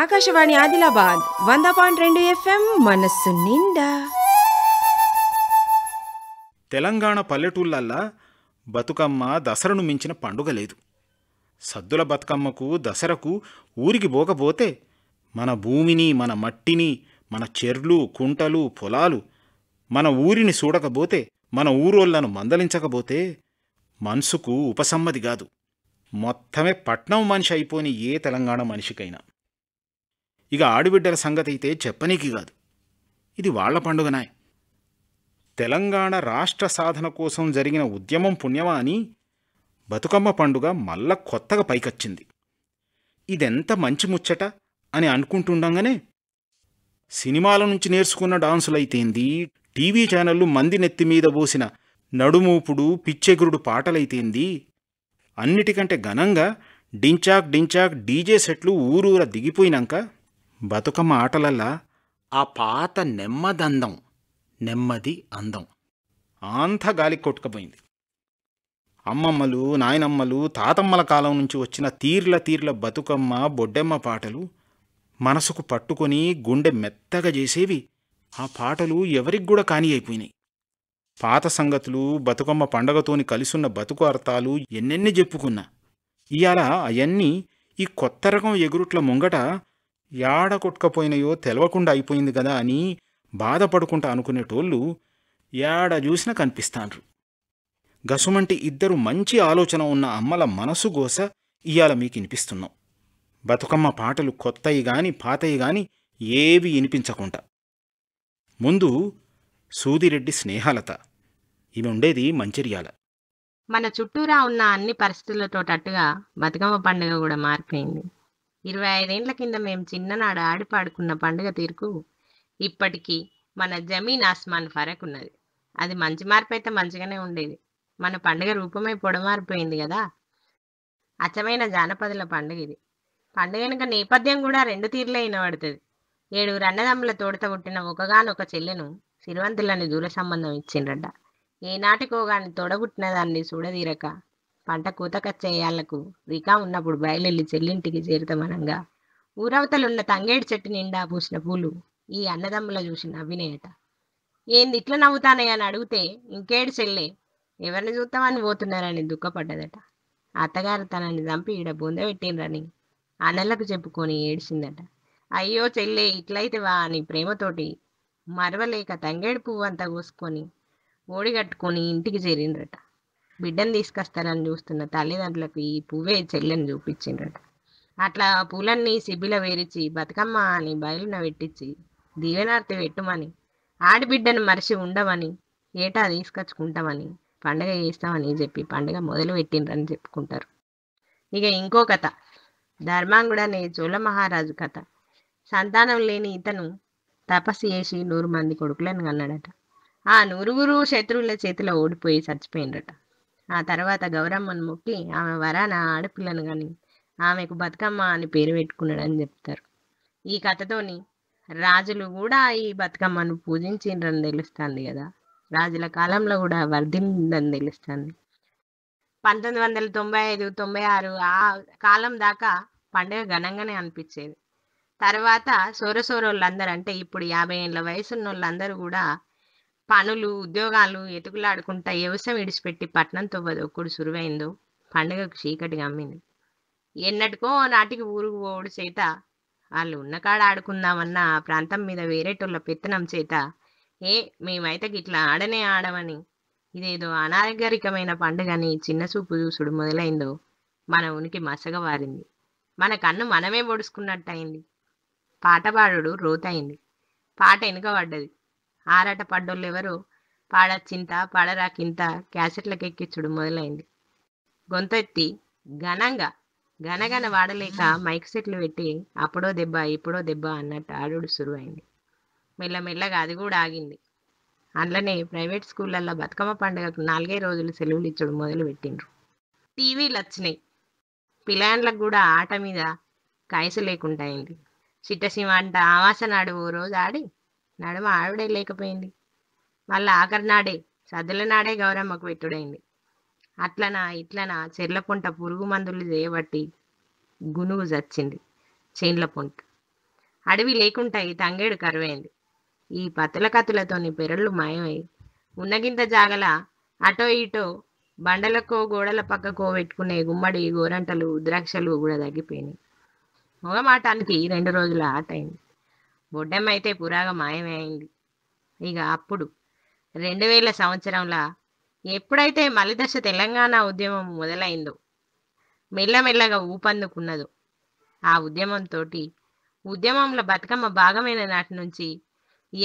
ఆకాశవాణి ఆదిలాబాద్ వంద పాయింట్ రెండు ఎఫ్ఎం మనస్సు నిండా తెలంగాణ పల్లెటూళ్ళల్లా బతుకమ్మ దసరను మించిన పండుగ లేదు సద్దుల బతుకమ్మకు దసరకు ఊరికి పోకపోతే మన భూమిని మన మట్టిని మన చెర్లు కుంటలు పొలాలు మన ఊరిని చూడకపోతే మన ఊరోళ్లను మందలించకపోతే మనసుకు ఉపసమ్మది కాదు మొత్తమే పట్నం మనిషి అయిపోని ఏ తెలంగాణ మనిషికైనా ఇక ఆడబిడ్డల సంగతి అయితే చెప్పనీకి కాదు ఇది వాళ్ల పండుగనాయ్ తెలంగాణ రాష్ట్ర సాధన కోసం జరిగిన ఉద్యమం పుణ్యమా అని బతుకమ్మ పండుగ మళ్ళా కొత్తగా పైకొచ్చింది ఇదెంత మంచి ముచ్చట అని అనుకుంటుండగానే సినిమాల నుంచి నేర్చుకున్న డాన్సులైతేంది టీవీ ఛానళ్లు మంది నెత్తి మీద పోసిన నడుమూపుడు పిచ్చెగురుడు పాటలైతేంది అన్నిటికంటే ఘనంగా డించాక్ డించాక్ డీజే సెట్లు ఊరూర దిగిపోయినాక బతుకమ్మ ఆటలల్లా ఆ పాత నెమ్మదందం నెమ్మది అందం అంతా గాలికి కొట్టుకపోయింది అమ్మమ్మలు నాయనమ్మలు తాతమ్మల కాలం నుంచి వచ్చిన తీర్ల తీర్ల బతుకమ్మ బొడ్డెమ్మ పాటలు మనసుకు పట్టుకొని గుండె మెత్తగా చేసేవి ఆ పాటలు ఎవరికి కూడా కాని అయిపోయినాయి పాత సంగతులు బతుకమ్మ పండగతోని కలిసున్న బతుకు అర్థాలు ఎన్నెన్ని చెప్పుకున్నా ఇవాళ అవన్నీ ఈ కొత్త రకం ఎగురుట్ల ముంగట యాడ కొట్టుకపోయినయో తెలవకుండా అయిపోయింది కదా అని బాధపడుకుంటా అనుకునేటోళ్ళు యాడ చూసినా కనిపిస్తాండ్రు గసుమంటి ఇద్దరు మంచి ఆలోచన ఉన్న అమ్మల మనసు గోస ఇయాల మీకు వినిపిస్తున్నాం బతుకమ్మ పాటలు కొత్తయి గాని పాతయి గాని ఏవి వినిపించకుండా ముందు సూదిరెడ్డి స్నేహాలత ఇవి ఉండేది మంచిర్యాల మన చుట్టూరా ఉన్న అన్ని పరిస్థితులతో బతుకమ్మ పండుగ కూడా మారిపోయింది ఇరవై ఐదేండ్ల కింద మేము చిన్ననాడు ఆడి పాడుకున్న పండుగ తీరుకు ఇప్పటికీ మన జమీన్ ఆస్మాన్ ఫరక్ ఉన్నది అది మంచి మార్పు అయితే మంచిగానే ఉండేది మన పండుగ రూపమై పొడమారిపోయింది కదా అచ్చమైన జానపదుల పండుగ ఇది పండుగ వెనుక నేపథ్యం కూడా రెండు తీరులే వినబడుతుంది ఏడుగురు అన్నదమ్ముల తోడత పుట్టిన ఒకగానొక చెల్లెను సిరివంతులని దూర సంబంధం ఇచ్చిండ్రట ఏనాటికోగాని తోడబుట్టిన దాన్ని చూడదీరక పంట కూతకచ్చేయాళ్లకు రికా ఉన్నప్పుడు బయలుదేరి చెల్లింటికి చేరుతామనంగా ఊరవతలున్న తంగేడి చెట్టు నిండా పూసిన పూలు ఈ అన్నదమ్ముల చూసిన అభినయట ఏంది ఇట్లా నవ్వుతానయ్య అని అడిగితే ఇంకేడు చెల్లే ఎవరిని చూస్తామని పోతున్నారని దుఃఖపడ్డదట అత్తగారు తనని చంపి ఈడ బొంద పెట్టిండ్రని అనలకు చెప్పుకొని ఏడిసిందట అయ్యో చెల్లే ఇట్లయితేవా అని ప్రేమతోటి మరవలేక తంగేడు పువ్వు అంతా కోసుకొని ఓడిగట్టుకొని ఇంటికి చేరిండ్రట బిడ్డను తీసుకొస్తానని చూస్తున్న తల్లిదండ్రులకు ఈ పువ్వే చెల్లెని చూపించిండ్రట అట్లా పూలన్నీ సిబ్బిల వేరిచి బతుకమ్మ అని బయలున పెట్టించి దీవెనార్తి పెట్టమని ఆడిబిడ్డను మరిచి ఉండమని ఏటా తీసుకొచ్చుకుంటామని పండగ చేస్తామని చెప్పి పండగ మొదలు పెట్టిండ్రని చెప్పుకుంటారు ఇక ఇంకో కథ ధర్మాంగుడు అనే చోళ మహారాజు కథ సంతానం లేని ఇతను తపస్సు చేసి నూరు మంది కొడుకులను కన్నాడట ఆ నూరుగురు శత్రువుల చేతిలో ఓడిపోయి చచ్చిపోయిండట ఆ తర్వాత గౌరమ్మను ముట్టి ఆమె వరాన ఆడపిల్లను కానీ ఆమెకు బతుకమ్మ అని పేరు పెట్టుకున్నాడని చెప్తారు ఈ కథతోని రాజులు కూడా ఈ బతుకమ్మను పూజించిండ్రని తెలుస్తుంది కదా రాజుల కాలంలో కూడా వర్ధిందని తెలుస్తుంది పంతొమ్మిది వందల తొంభై ఐదు తొంభై ఆరు ఆ కాలం దాకా పండుగ ఘనంగానే అనిపించేది తర్వాత సోరసోరోళ్ళందరూ అంటే ఇప్పుడు యాభై ఏళ్ళ వయసున్న వాళ్ళందరూ కూడా పనులు ఉద్యోగాలు ఎతుకులాడుకుంటా వ్యవసాయం విడిచిపెట్టి పట్నంతో ఒక్కడు సురువైందో పండగకు చీకటిగా అమ్మింది ఎన్నటికో నాటికి ఊరుకు పోవుడు చేత వాళ్ళు ఉన్నకాడ ఆడుకుందామన్న ఆ ప్రాంతం మీద వేరేటోళ్ళ పెత్తనం చేత ఏ మేమైతే గిట్లా ఆడనే ఆడమని ఇదేదో అనాగరికమైన పండుగని చిన్న చూపు చూసుడు మొదలైందో మన ఉనికి మసగవారింది మన కన్ను మనమే పొడుచుకున్నట్టయింది పాటపాడు రోతయింది పాట పడ్డది ఆరాట పడ్డోళ్ళు ఎవరు పాడచ్చింత పాడరాకింత క్యాసెట్లకు క్యాసెట్లకెక్కిచ్చుడు మొదలైంది గొంతెత్తి ఘనంగా గనగన వాడలేక మైక్ సెట్లు పెట్టి అప్పుడో దెబ్బ ఇప్పుడో దెబ్బ అన్నట్టు ఆడుడు అయింది మెల్లమెల్లగా అది కూడా ఆగింది అందులోనే ప్రైవేట్ స్కూళ్ళల్లో బతుకమ్మ పండుగకు నాలుగే రోజులు సెలవులు ఇచ్చడం మొదలు పెట్టిండ్రు టీవీలు వచ్చినాయి పిల్లలకు కూడా ఆట మీద కాయసు లేకుండా అయింది చిట్టసీమ అంట ఆవాస నాడు ఓ రోజు ఆడి నడమ ఆవిడే లేకపోయింది మళ్ళీ ఆఖరి నాడే సద్దుల నాడే గౌరమ్మకు పెట్టుడైంది అట్లనా ఇట్లనా పుంట పురుగు మందులు చేయబట్టి గునుగు చచ్చింది చేన్ల పుంట అడవి లేకుంటాయి తంగేడు కరువైంది ఈ పతల కతులతోని పెరళ్ళు మాయమై ఉన్నగింత జాగల అటో ఇటో బండలకో గోడల పక్కకో పెట్టుకునే గుమ్మడి గోరంటలు ద్రాక్షలు కూడా తగ్గిపోయినాయి మొగమాటానికి రెండు రోజుల ఆట అయింది బొడ్డెమ్మైతే పురాగా మాయమైంది ఇక అప్పుడు రెండు వేల సంవత్సరంలో ఎప్పుడైతే మలిదశ తెలంగాణ ఉద్యమం మొదలైందో మెల్లమెల్లగా ఊపందుకున్నదో ఆ ఉద్యమంతో ఉద్యమంలో బతుకమ్మ భాగమైన నాటి నుంచి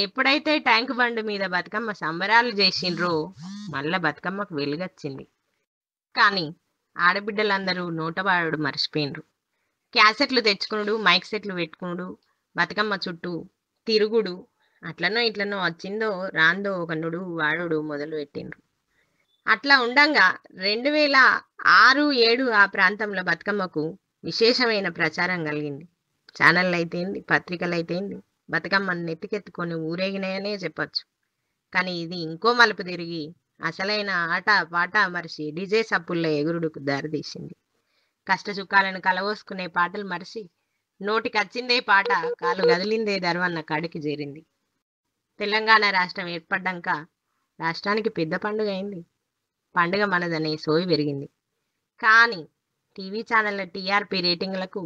ఎప్పుడైతే ట్యాంక్ బండు మీద బతుకమ్మ సంబరాలు చేసిండ్రో మళ్ళ బతుకమ్మకు వెలుగొచ్చింది కానీ ఆడబిడ్డలందరూ నోటబాడు మర్చిపోయినరు క్యాసెట్లు తెచ్చుకునుడు మైక్ సెట్లు పెట్టుకునుడు బతుకమ్మ చుట్టూ తిరుగుడు అట్లనో ఇట్లనో వచ్చిందో రాందో ఒక నుడు వాడుడు మొదలు పెట్టిండ్రు అట్లా ఉండంగా రెండు వేల ఆరు ఏడు ఆ ప్రాంతంలో బతుకమ్మకు విశేషమైన ప్రచారం కలిగింది ఛానళ్ళు అయితేంది పత్రికలు అయితేంది బతుకమ్మను నెత్తికెత్తుకొని ఊరేగినాయనే చెప్పచ్చు కానీ ఇది ఇంకో మలుపు తిరిగి అసలైన ఆట పాట మరిసి డీజే సప్పుల్లో ఎగురుడుకు దారితీసింది కష్టచుక్కాలను కలవోసుకునే పాటలు మరిసి నోటికి వచ్చిందే పాట కాలు కదిలిందే దర్వన్న కడికి చేరింది తెలంగాణ రాష్ట్రం ఏర్పడ్డాక రాష్ట్రానికి పెద్ద పండుగ అయింది పండుగ మనదనే సోయి పెరిగింది కానీ టీవీ ఛానళ్ళ టీఆర్పీ రేటింగ్లకు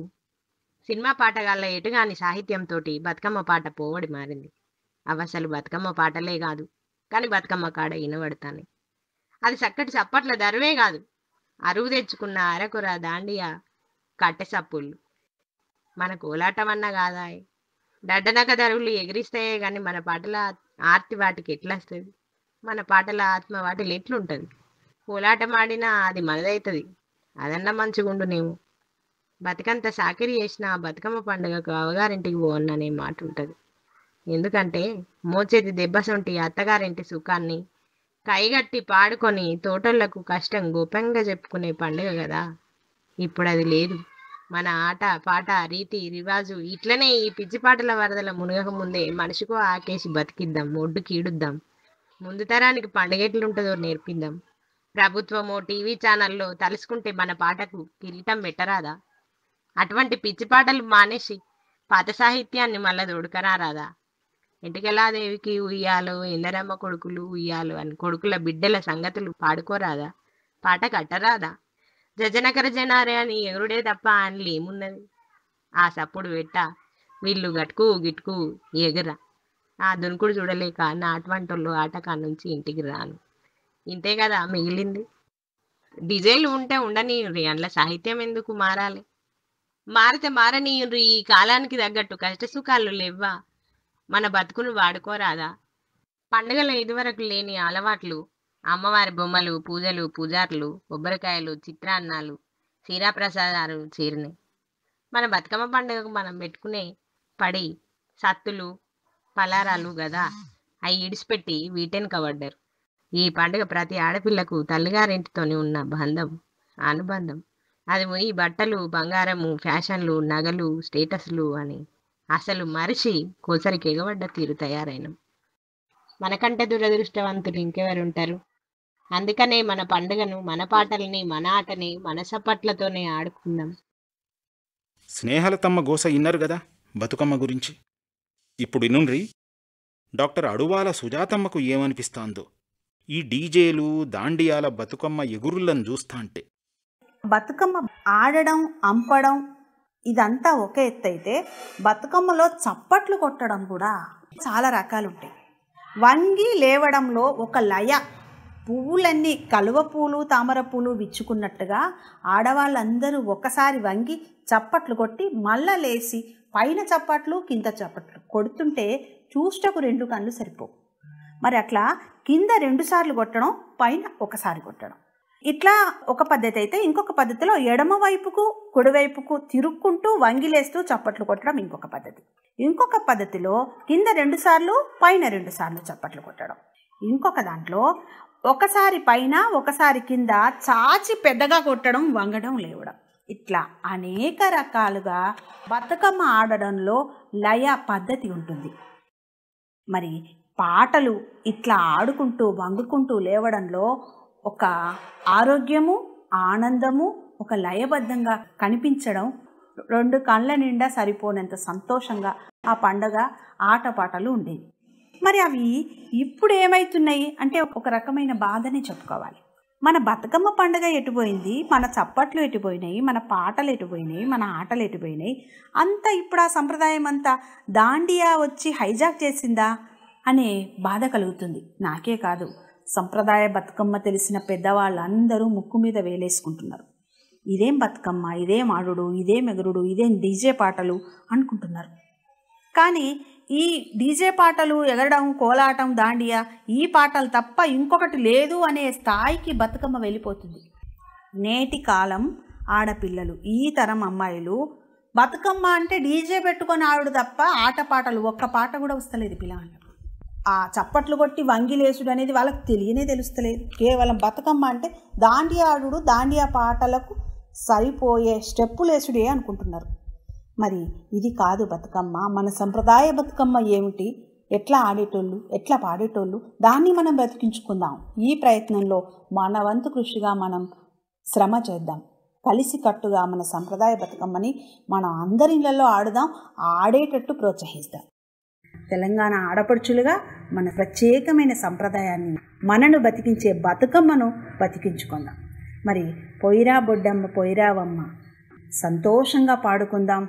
సినిమా పాటగాళ్ళ ఎటుగాని సాహిత్యంతో బతుకమ్మ పాట పోవడి మారింది అవసలు బతుకమ్మ పాటలే కాదు కానీ బతుకమ్మ కాడ వినబడతాను అది చక్కటి చప్పట్ల ధరవే కాదు అరువు తెచ్చుకున్న అరకుర దాండియా కట్టె సప్పుళ్ళు మన కోలాటమన్నా కాదా దడ్డనక ధరువులు ఎగిరిస్తాయే కానీ మన పాటల ఆర్తి వాటికి ఎట్లా వస్తుంది మన పాటల ఆత్మ వాటిలు ఎట్లుంటుంది ఆడినా అది మనదవుతుంది అదన్నా మంచిగుండు నీవు బతికంత సాకిరి చేసిన బతుకమ్మ పండుగకు అవగారింటికి పోవన్ననే మాట ఉంటుంది ఎందుకంటే మోచేది దెబ్బసొంటి అత్తగారింటి సుఖాన్ని కైగట్టి పాడుకొని తోటళ్లకు కష్టం గోప్యంగా చెప్పుకునే పండుగ కదా ఇప్పుడు అది లేదు మన ఆట పాట రీతి రివాజు ఇట్లనే ఈ పిచ్చిపాటల వరదల మునగక ముందే మనిషికో ఆకేసి బతికిద్దాం ఒడ్డు కీడుద్దాం ముందు తరానికి పండగెట్లుంటుందో నేర్పిద్దాం ప్రభుత్వము టీవీ ఛానల్లో తలుసుకుంటే మన పాటకు కిరీటం పెట్టరాదా అటువంటి పిచ్చిపాటలు మానేసి పాత సాహిత్యాన్ని మళ్ళా దొడకరారాదా దేవికి ఉయ్యాలు ఎందరమ్మ కొడుకులు ఉయ్యాలు అని కొడుకుల బిడ్డల సంగతులు పాడుకోరాదా పాట కట్టరాదా జజనకర జనారే అని ఎగురుడే తప్ప అని ఏమున్నది ఆ సప్పుడు పెట్ట వీళ్ళు గట్టుకు గిట్టుకు ఎగురా ఆ దునుకుడు చూడలేక నా అటువంటోళ్ళు ఆటకా నుంచి ఇంటికి రాను ఇంతే కదా మిగిలింది డిజైల్ ఉంటే ఉండనీయుర్రి అందులో సాహిత్యం ఎందుకు మారాలి మారితే మారనీయుర్రి ఈ కాలానికి తగ్గట్టు కష్ట సుఖాలు లేవ్వా మన బతుకును వాడుకోరాదా పండుగల ఇదివరకు లేని అలవాట్లు అమ్మవారి బొమ్మలు పూజలు పూజార్లు కొబ్బరికాయలు చిత్రాన్నాలు క్షీరాప్రసాదాలు చేరినాయి మన బతుకమ్మ పండుగకు మనం పెట్టుకునే పడి సత్తులు పలారాలు కదా అవి ఇడిచిపెట్టి వీటెన్ కబడ్డారు ఈ పండుగ ప్రతి ఆడపిల్లకు తల్లిగారింటితోనే ఉన్న బంధం అనుబంధం అది ఈ బట్టలు బంగారము ఫ్యాషన్లు నగలు స్టేటస్లు అని అసలు మరిచి కోసరికి ఎగబడ్డ తీరు తయారైన మనకంటే దురదృష్టవంతులు ఇంకెవరు ఉంటారు అందుకనే మన పండుగను మన పాటల్ని మన ఆటని మన చప్పట్లతోనే ఆడుకుందాం స్నేహలతమ్మ తమ్మ గోస ఇన్నారు కదా బతుకమ్మ గురించి ఇప్పుడు ఇనుండ్రి డాక్టర్ అడువాల సుజాతమ్మకు ఏమనిపిస్తాందో ఈ డీజేలు దాండియాల బతుకమ్మ ఎగురులను చూస్తా అంటే బతుకమ్మ ఆడడం అంపడం ఇదంతా ఒకే ఎత్తు అయితే బతుకమ్మలో చప్పట్లు కొట్టడం కూడా చాలా రకాలుంటాయి వంగి లేవడంలో ఒక లయ పువ్వులన్నీ కలువ పూలు తామర పూలు విచ్చుకున్నట్టుగా ఆడవాళ్ళందరూ ఒకసారి వంగి చప్పట్లు కొట్టి మళ్ళా లేచి పైన చప్పట్లు కింద చప్పట్లు కొడుతుంటే చూస్టకు రెండు కళ్ళు సరిపోవు మరి అట్లా కింద రెండుసార్లు కొట్టడం పైన ఒకసారి కొట్టడం ఇట్లా ఒక పద్ధతి అయితే ఇంకొక పద్ధతిలో ఎడమ వైపుకు కుడివైపుకు తిరుక్కుంటూ వంగిలేస్తూ చప్పట్లు కొట్టడం ఇంకొక పద్ధతి ఇంకొక పద్ధతిలో కింద రెండుసార్లు పైన రెండుసార్లు చప్పట్లు కొట్టడం ఇంకొక దాంట్లో ఒకసారి పైన ఒకసారి కింద చాచి పెద్దగా కొట్టడం వంగడం లేవడం ఇట్లా అనేక రకాలుగా బతుకమ్మ ఆడడంలో లయ పద్ధతి ఉంటుంది మరి పాటలు ఇట్లా ఆడుకుంటూ వంగుకుంటూ లేవడంలో ఒక ఆరోగ్యము ఆనందము ఒక లయబద్ధంగా కనిపించడం రెండు కళ్ళ నిండా సరిపోనంత సంతోషంగా ఆ పండగ ఆటపాటలు ఉండేవి మరి అవి ఇప్పుడు ఏమవుతున్నాయి అంటే ఒక రకమైన బాధనే చెప్పుకోవాలి మన బతుకమ్మ పండుగ ఎటుపోయింది మన చప్పట్లు ఎటుపోయినాయి మన పాటలు ఎటుపోయినాయి మన ఆటలు ఎటుపోయినాయి అంతా ఇప్పుడు ఆ సంప్రదాయం అంతా దాండియా వచ్చి హైజాక్ చేసిందా అనే బాధ కలుగుతుంది నాకే కాదు సంప్రదాయ బతుకమ్మ తెలిసిన పెద్దవాళ్ళందరూ ముక్కు మీద వేలేసుకుంటున్నారు ఇదేం బతుకమ్మ ఇదేం ఆడుడు ఇదేం ఎగురుడు ఇదేం డీజే పాటలు అనుకుంటున్నారు కానీ ఈ డీజే పాటలు ఎగరడం కోలాటం దాండియా ఈ పాటలు తప్ప ఇంకొకటి లేదు అనే స్థాయికి బతుకమ్మ వెళ్ళిపోతుంది నేటి కాలం ఆడపిల్లలు ఈ తరం అమ్మాయిలు బతుకమ్మ అంటే డీజే పెట్టుకొని ఆవిడ తప్ప ఆట పాటలు ఒక్క పాట కూడా వస్తలేదు పిల్లవాళ్ళకు ఆ చప్పట్లు కొట్టి వంగిలేసుడు అనేది వాళ్ళకి తెలియనే తెలుస్తలేదు కేవలం బతుకమ్మ అంటే దాండియా ఆడుడు దాండియా పాటలకు సరిపోయే స్టెప్పులేసుడే అనుకుంటున్నారు మరి ఇది కాదు బతుకమ్మ మన సంప్రదాయ బతుకమ్మ ఏమిటి ఎట్లా ఆడేటోళ్ళు ఎట్లా పాడేటోళ్ళు దాన్ని మనం బ్రతికించుకుందాం ఈ ప్రయత్నంలో మన వంతు కృషిగా మనం శ్రమ చేద్దాం కలిసి కట్టుగా మన సంప్రదాయ బతుకమ్మని మనం అందరి ఆడుదాం ఆడేటట్టు ప్రోత్సహిస్తాం తెలంగాణ ఆడపడుచులుగా మన ప్రత్యేకమైన సంప్రదాయాన్ని మనను బతికించే బతుకమ్మను బతికించుకుందాం మరి పొయిరా బొడ్డమ్మ పొయిరావమ్మ సంతోషంగా పాడుకుందాం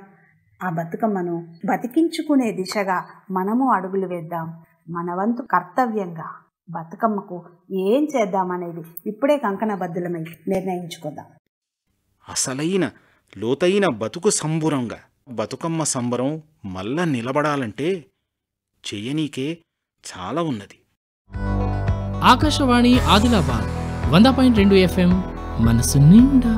ఆ బతుకమ్మను బతికించుకునే దిశగా మనము అడుగులు వేద్దాం మన వంతు కర్తవ్యంగా బతుకమ్మకు ఏం చేద్దామనేది ఇప్పుడే కంకణబద్ధులమై నిర్ణయించుకుందాం అసలైన లోతైన బతుకు సంబురంగా బతుకమ్మ సంబరం మళ్ళా నిలబడాలంటే చేయనీకే చాలా ఉన్నది ఆకాశవాణి ఆదిలాబాద్ వంద పాయింట్ రెండు ఎఫ్ఎం మనసు నిండా